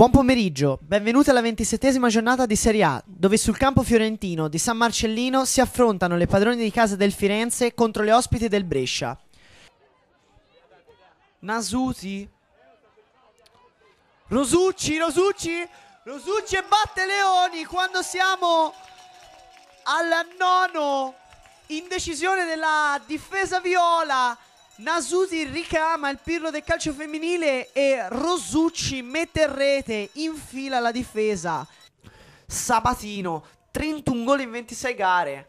Buon pomeriggio, benvenuti alla ventisettesima giornata di Serie A, dove sul campo fiorentino di San Marcellino si affrontano le padrone di casa del Firenze contro le ospiti del Brescia. Nasuti. Rosucci, Rosucci, Rosucci e batte Leoni quando siamo al nono in decisione della difesa viola. Nasusi ricama il pirlo del calcio femminile e Rosucci mette in rete, infila la difesa. Sabatino, 31 gol in 26 gare.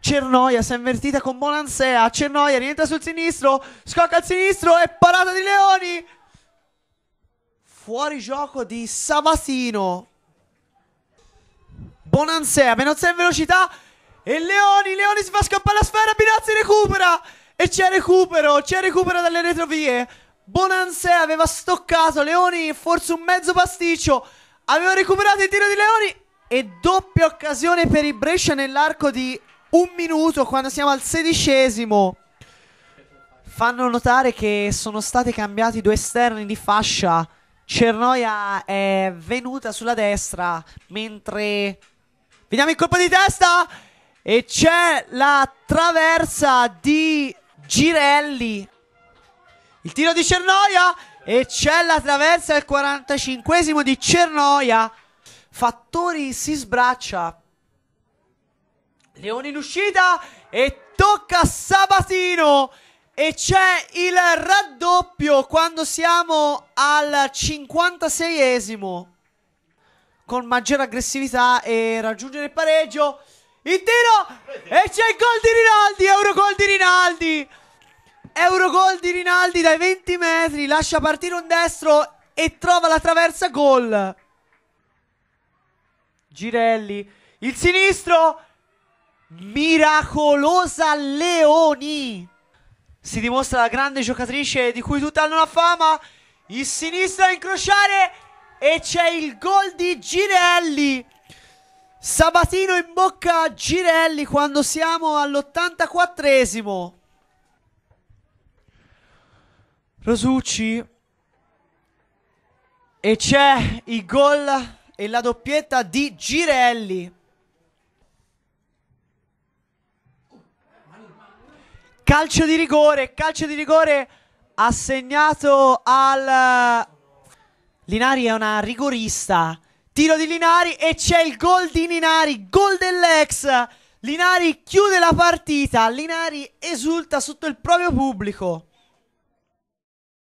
Cernoia si è invertita con Bonansea. Cernoia rientra sul sinistro, scocca al sinistro e parata di Leoni. Fuori gioco di Sabatino. Bonansea, 6 in velocità. E Leoni, Leoni si fa scappare la sfera, Pinazzi recupera. E c'è recupero, c'è recupero dalle retrovie. Bonanse aveva stoccato Leoni, forse un mezzo pasticcio. Aveva recuperato il tiro di Leoni. E doppia occasione per il Brescia nell'arco di un minuto quando siamo al sedicesimo. Fanno notare che sono stati cambiati due esterni di fascia. Cernoia è venuta sulla destra, mentre... Vediamo il colpo di testa! E c'è la traversa di Girelli. Il tiro di Cernoia e c'è la traversa al 45 di Cernoia. Fattori si sbraccia. Leone in uscita e tocca Sabatino. E c'è il raddoppio quando siamo al 56esimo. Con maggiore aggressività e raggiungere il pareggio. Il tiro! E c'è il gol di Rinaldi! Euro gol di Rinaldi! Eurogol di Rinaldi dai 20 metri, lascia partire un destro e trova la traversa gol. Girelli, il sinistro, miracolosa Leoni. Si dimostra la grande giocatrice di cui tutta hanno la fama. Il sinistro a incrociare e c'è il gol di Girelli. Sabatino in bocca a Girelli quando siamo all'84esimo. Rosucci. E c'è il gol e la doppietta di Girelli. Calcio di rigore, calcio di rigore assegnato al... Linari è una rigorista. Tiro di Linari e c'è il gol di Linari, gol dell'ex. Linari chiude la partita, Linari esulta sotto il proprio pubblico.